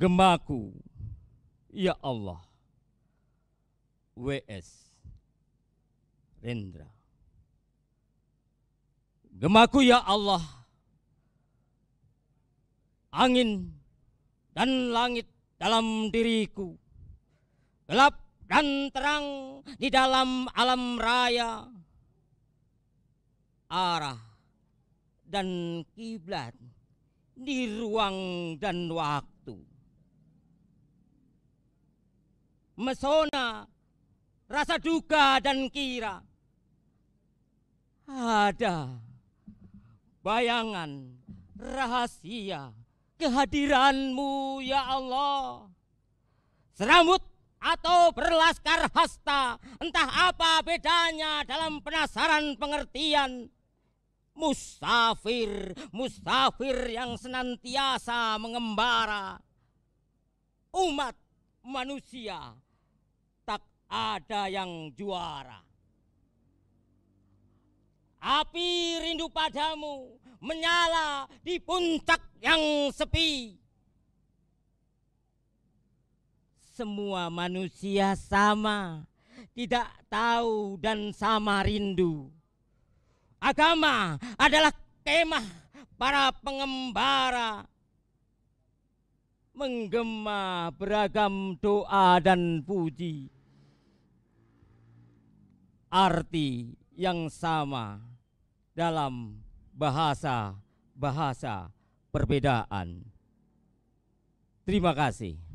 gemaku. Ya Allah. WS Rendra. Gemaku ya Allah. Angin dan langit dalam diriku. Gelap dan terang di dalam alam raya. Arah dan kiblat di ruang dan waktu mesona, rasa duka dan kira. Ada bayangan rahasia kehadiranmu ya Allah. Seramut atau berlaskar hasta, entah apa bedanya dalam penasaran pengertian. Musafir, musafir yang senantiasa mengembara. Umat manusia ada yang juara. Api rindu padamu menyala di puncak yang sepi. Semua manusia sama, tidak tahu dan sama rindu. Agama adalah kemah para pengembara menggema beragam doa dan puji arti yang sama dalam bahasa-bahasa perbedaan. Terima kasih.